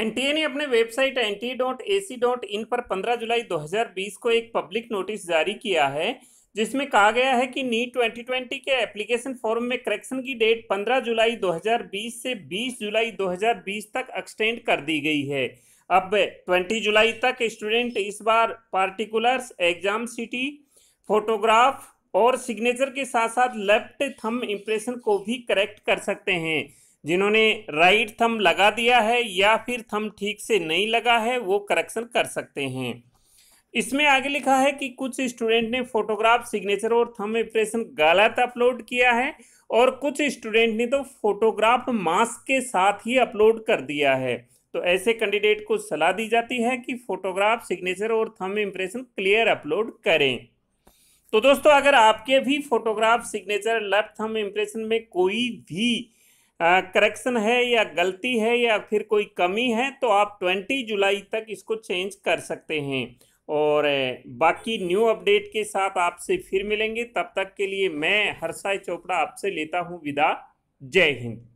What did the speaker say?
NTA ने अपने website N T dot A C dot in पर 15 जुलाई 2020 को एक पब्लिक नोटिस जारी किया है जिसमें कहा गया है कि नीट 2020 के एप्लीकेशन फॉर्म में करेक्शन की डेट 15 जुलाई 2020 से 20 जुलाई 2020 तक एक्सटेंड कर दी गई है अब 20 जुलाई तक स्टूडेंट इस बार पार्टिकुलर्स एग्जाम सिटी फोटोग्राफ और सिग्नेचर के साथ साथ लेफ्ट थम इम्प्रेशन को भी करेक्ट कर सकते हैं जिन्होंने राइट थंब लगा दिया है या फिर थंब ठीक से नहीं लगा है वो करेक्शन कर सकते हैं इसमें आगे लिखा है कि कुछ स्टूडेंट ने फोटोग्राफ सिग्नेचर और थंब इम्प्रेशन गलत अपलोड किया है और कुछ स्टूडेंट ने तो फोटोग्राफ मास्क के साथ ही अपलोड कर दिया है तो ऐसे कैंडिडेट को सलाह दी जाती है कि फोटोग्राफ सिग्नेचर और थंब इम्प्रेशन क्लियर अपलोड करें तो दोस्तों अगर आपके भी photograph signature left thumb impression में कोई भी करेक्शन है या गलती है या फिर कोई कमी है तो आप 20 जुलाई तक इसको चेंज कर सकते हैं और बाकी न्यू अपडेट के साथ आपसे फिर मिलेंगे तब तक के लिए मैं हर्षाई चोपड़ा आपसे लेता हूँ विदा जय हिंद